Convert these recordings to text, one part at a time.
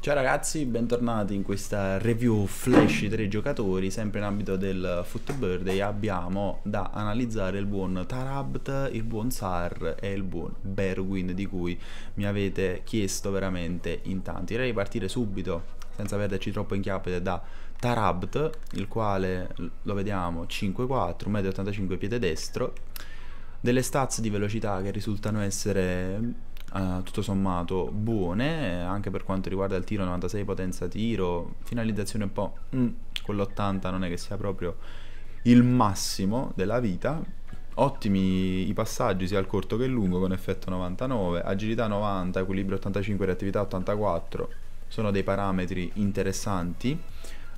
Ciao ragazzi, bentornati in questa review flash di tre giocatori, sempre in ambito del Footbird abbiamo da analizzare il buon Tarabt, il buon Sar e il buon Berwin di cui mi avete chiesto veramente in tanti. Direi partire subito, senza perderci troppo in chiapete, da Tarabt, il quale lo vediamo 5-4, 1,85 85 piede destro, delle stats di velocità che risultano essere uh, tutto sommato buone, eh, anche per quanto riguarda il tiro, 96 potenza tiro, finalizzazione un po' mm, con l'80 non è che sia proprio il massimo della vita, ottimi i passaggi sia al corto che al lungo con effetto 99, agilità 90, equilibrio 85, reattività 84, sono dei parametri interessanti.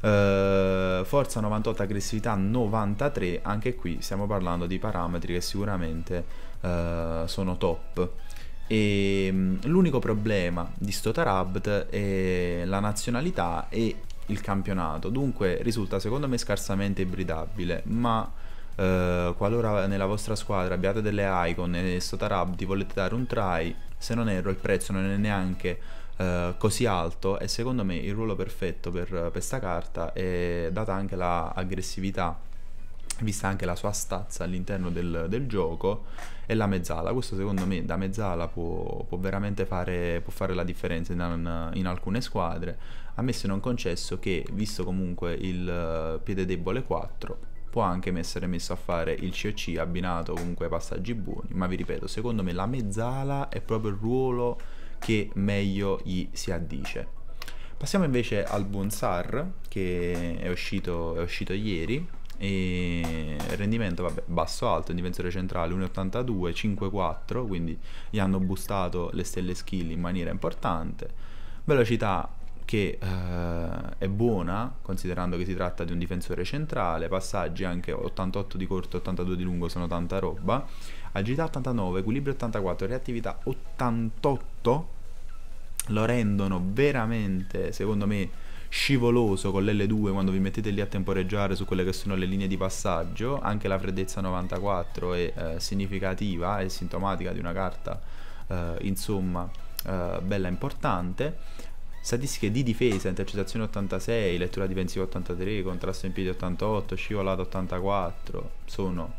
Uh, forza 98, aggressività 93, anche qui stiamo parlando di parametri che sicuramente uh, sono top. E ehm, l'unico problema di sto Tarabt eh, è la nazionalità e il campionato, dunque risulta secondo me scarsamente ibridabile, ma eh, qualora nella vostra squadra abbiate delle icon e sto Tarabt volete dare un try, se non erro il prezzo non è neanche eh, così alto e secondo me il ruolo perfetto per questa carta è data anche l'aggressività vista anche la sua stazza all'interno del, del, gioco è la mezzala. Questo secondo me da mezzala può, può veramente fare, può fare, la differenza in, in, alcune squadre, a me se non concesso che, visto comunque il eh, piede debole 4, può anche essere messo a fare il COC abbinato comunque ai passaggi buoni, ma vi ripeto, secondo me la mezzala è proprio il ruolo che meglio gli si addice. Passiamo invece al Buon che è uscito, è uscito ieri e rendimento vabbè, basso alto, difensore centrale 1,82, 5,4, quindi gli hanno boostato le stelle skill in maniera importante, velocità che eh, è buona considerando che si tratta di un difensore centrale, passaggi anche 88 di corto, 82 di lungo sono tanta roba, agilità 89, equilibrio 84, reattività 88 lo rendono veramente, secondo me, scivoloso con l'L2 quando vi mettete lì a temporeggiare su quelle che sono le linee di passaggio, anche la freddezza 94 è eh, significativa, è sintomatica di una carta eh, insomma eh, bella importante. Statistiche di difesa, intercettazione 86, lettura difensiva 83, contrasto in piedi 88, scivolata 84, sono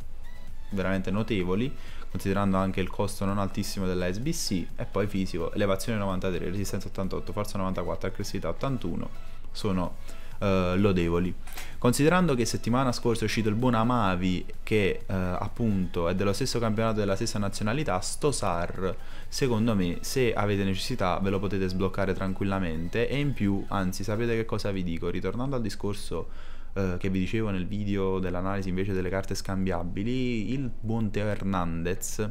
veramente notevoli considerando anche il costo non altissimo della SBC e poi fisico, elevazione 93, resistenza 88, forza 94, aggressività 81 sono eh, lodevoli. Considerando che settimana scorsa è uscito il buon Amavi, che eh, appunto è dello stesso campionato della stessa nazionalità, sto SAR, secondo me, se avete necessità ve lo potete sbloccare tranquillamente. E in più, anzi, sapete che cosa vi dico? Ritornando al discorso eh, che vi dicevo nel video dell'analisi invece delle carte scambiabili, il buon Teo Hernandez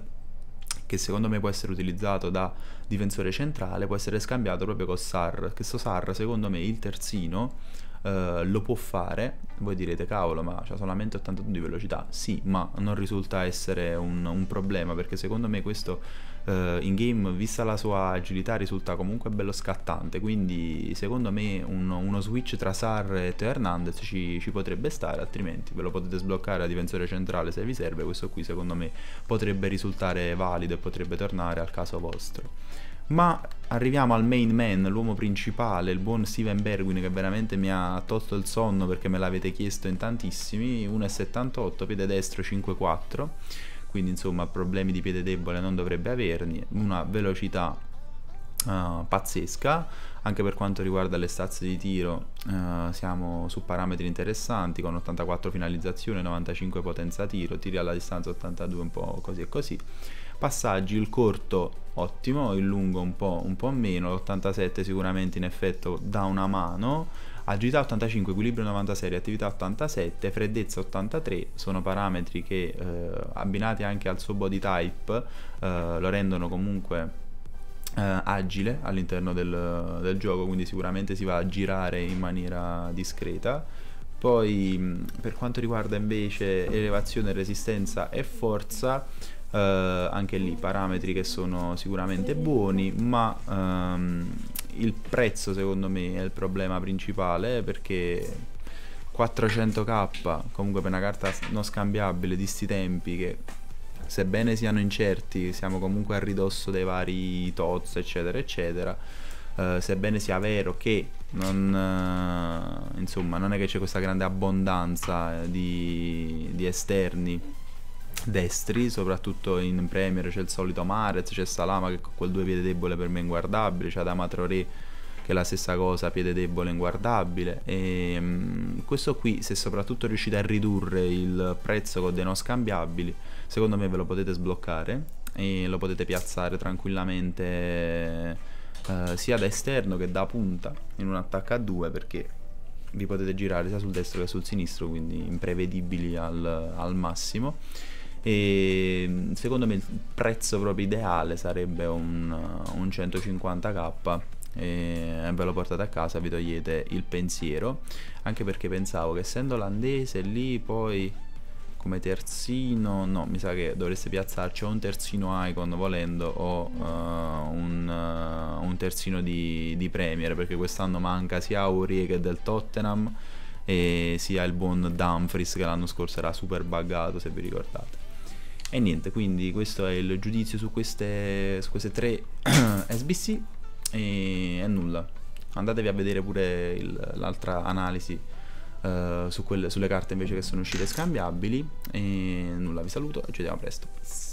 che secondo me può essere utilizzato da difensore centrale, può essere scambiato proprio con Sar, Questo Sar secondo me il terzino eh, lo può fare, voi direte cavolo ma c'ha solamente 82 di velocità, sì ma non risulta essere un, un problema perché secondo me questo eh, in game vista la sua agilità risulta comunque bello scattante quindi secondo me un, uno switch tra Sar e Teo Hernandez ci, ci potrebbe stare altrimenti ve lo potete sbloccare a difensore centrale se vi serve questo qui secondo me potrebbe risultare valido e potrebbe tornare al caso vostro ma arriviamo al main man, l'uomo principale, il buon Steven Bergwin che veramente mi ha tolto il sonno perché me l'avete chiesto in tantissimi, 1,78, piede destro 5,4, quindi insomma problemi di piede debole non dovrebbe averne, una velocità uh, pazzesca, anche per quanto riguarda le stazze di tiro uh, siamo su parametri interessanti con 84 finalizzazione, 95 potenza tiro, tiri alla distanza 82 un po' così e così passaggi il corto ottimo, il lungo un po', un po meno, l'87 sicuramente in effetto da una mano, agilità 85, equilibrio 96, attività 87, freddezza 83, sono parametri che eh, abbinati anche al suo body type eh, lo rendono comunque eh, agile all'interno del, del gioco, quindi sicuramente si va a girare in maniera discreta. Poi per quanto riguarda invece elevazione, resistenza e forza, eh, anche lì parametri che sono sicuramente buoni ma ehm, il prezzo secondo me è il problema principale perché 400k comunque per una carta non scambiabile di sti tempi che sebbene siano incerti siamo comunque a ridosso dei vari TOTS eccetera eccetera eh, sebbene sia vero che non, eh, insomma, non è che c'è questa grande abbondanza eh, di, di esterni destri, soprattutto in Premier c'è il solito Marez, c'è Salama che con quel due piede debole per me è inguardabile, c'è Adama Traoré che è la stessa cosa, piede debole inguardabile e ehm, questo qui se soprattutto riuscite a ridurre il prezzo con dei non scambiabili, secondo me ve lo potete sbloccare e lo potete piazzare tranquillamente eh, sia da esterno che da punta in un attacco a due perché vi potete girare sia sul destro che sul sinistro quindi imprevedibili al, al massimo e secondo me il prezzo proprio ideale sarebbe un, un 150k e ve lo portate a casa vi togliete il pensiero anche perché pensavo che essendo olandese lì poi come terzino no mi sa che dovreste piazzarci o un terzino icon volendo o uh, un, uh, un, terzino di, di premier perché quest'anno manca sia Aurie che del Tottenham e sia il buon Dumfries che l'anno scorso era super buggato se vi ricordate e niente, quindi questo è il giudizio su queste, su queste tre SBC e è nulla. Andatevi a vedere pure l'altra analisi eh, su quelle, sulle carte invece che sono uscite scambiabili e nulla, vi saluto e ci vediamo presto.